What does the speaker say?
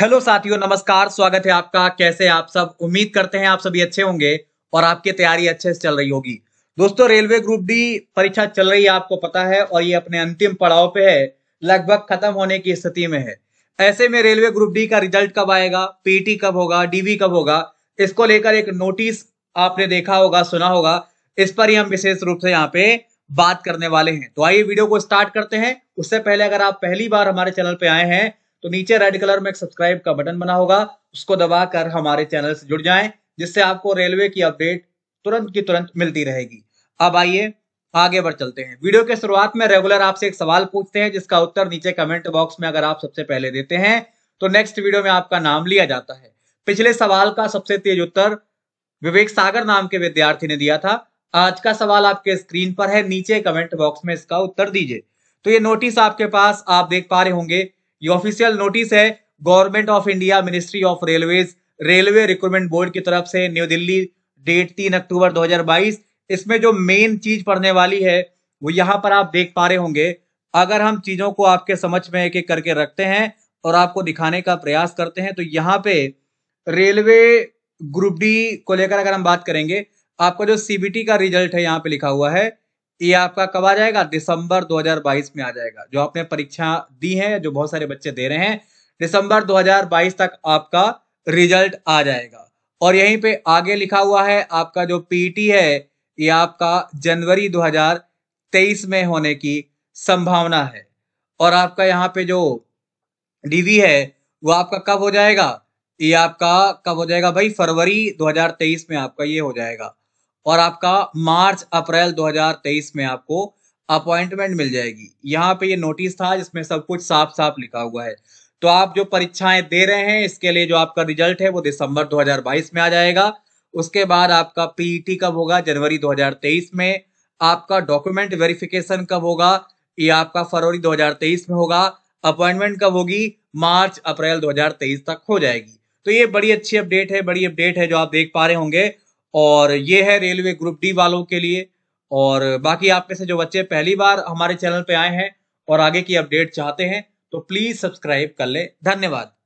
hello साथियों नमस्कार स्वागत है आपका कैसे आप सब उम्मीद करते हैं आप सभी अच्छे होंगे और आपकी तैयारी अच्छे से चल रही होगी दोस्तों रेलवे ग्रुप डी परीक्षा चल रही है आपको पता है और ये अपने अंतिम पड़ाव पे है लगभग खत्म होने की स्थिति में है ऐसे में रेलवे ग्रुप डी का रिजल्ट कब आएगा पीटी कब होगा डीवी कब होगा इसको लेकर एक नोटिस आपने देखा होगा सुना होगा इस पर ही हम विशेष रूप से यहाँ पे बात करने वाले हैं तो आइए वीडियो को स्टार्ट करते हैं उससे पहले अगर आप पहली बार हमारे चैनल पे आए हैं तो नीचे रेड कलर में एक सब्सक्राइब का बटन बना होगा उसको दबाकर हमारे चैनल से जुड़ जाएं जिससे आपको रेलवे की अपडेट तुरंत की तुरंत मिलती रहेगी अब आइए आगे बढ़ चलते हैं वीडियो के शुरुआत में रेगुलर आपसे एक सवाल पूछते हैं जिसका उत्तर नीचे कमेंट बॉक्स में अगर आप सबसे पहले देते हैं तो नेक्स्ट वीडियो में आपका नाम लिया जाता है पिछले सवाल का सबसे तेज उत्तर विवेक सागर नाम के विद्यार्थी ने दिया था आज का सवाल आपके स्क्रीन पर है नीचे कमेंट बॉक्स में इसका उत्तर दीजिए तो ये नोटिस आपके पास आप देख पा रहे होंगे ये ऑफिशियल नोटिस है government of India ministry of railway railway recruitment board की तरफ से न्यू दिल्ली डेट तीन अक्टूबर 2022 इसमें जो मेन चीज पढ़ने वाली है वो यहाँ पर आप देख पा रहे होंगे अगर हम चीजों को आपके समझ में एक एक करके रखते हैं और आपको दिखाने का प्रयास करते हैं तो यहाँ पे रेलवे ग्रुप डी को लेकर अगर हम बात करेंगे आपका जो सीबीटी का रिजल्ट है यहाँ पे लिखा हुआ है ये आपका कब आ जाएगा दिसंबर 2022 में आ जाएगा जो आपने परीक्षा दी है जो बहुत सारे बच्चे दे रहे हैं दिसंबर 2022 तक आपका रिजल्ट आ जाएगा और यहीं पे आगे लिखा हुआ है आपका जो पीटी है ये आपका जनवरी 2023 में होने की संभावना है और आपका यहाँ पे जो डीवी है वो आपका कब हो जाएगा ये आपका कब हो जाएगा भाई फरवरी 2023 में आपका ये हो जाएगा और आपका मार्च अप्रैल 2023 में आपको अपॉइंटमेंट मिल जाएगी यहाँ पे ये नोटिस था जिसमें सब कुछ साफ साफ लिखा हुआ है तो आप जो परीक्षाएं दे रहे हैं इसके लिए जो आपका रिजल्ट है वो दिसंबर 2022 में आ जाएगा उसके बाद आपका पीईटी e कब होगा जनवरी 2023 में आपका डॉक्यूमेंट वेरिफिकेशन कब होगा ये आपका फरवरी 2023 में होगा अपॉइंटमेंट कब होगी मार्च अप्रैल 2023 तक हो जाएगी तो ये बड़ी अच्छी अपडेट है बड़ी अपडेट है जो आप देख पा रहे होंगे और ये है रेलवे ग्रुप डी वालों के लिए और बाकी आप में से जो बच्चे पहली बार हमारे चैनल पे आए हैं और आगे की अपडेट चाहते हैं तो प्लीज सब्सक्राइब कर ले धन्यवाद